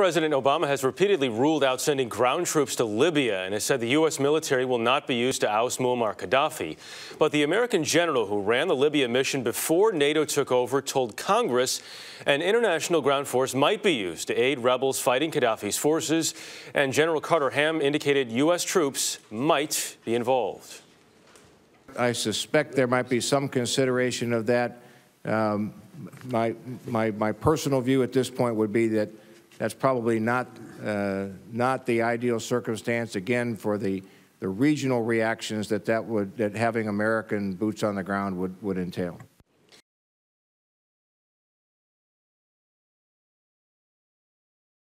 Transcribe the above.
President Obama has repeatedly ruled out sending ground troops to Libya and has said the U.S. military will not be used to oust Muammar Gaddafi. But the American general who ran the Libya mission before NATO took over told Congress an international ground force might be used to aid rebels fighting Gaddafi's forces, and General Carter Ham indicated U.S. troops might be involved. I suspect there might be some consideration of that. Um, my, my, my personal view at this point would be that that's probably not, uh, not the ideal circumstance, again, for the, the regional reactions that, that, would, that having American boots on the ground would, would entail.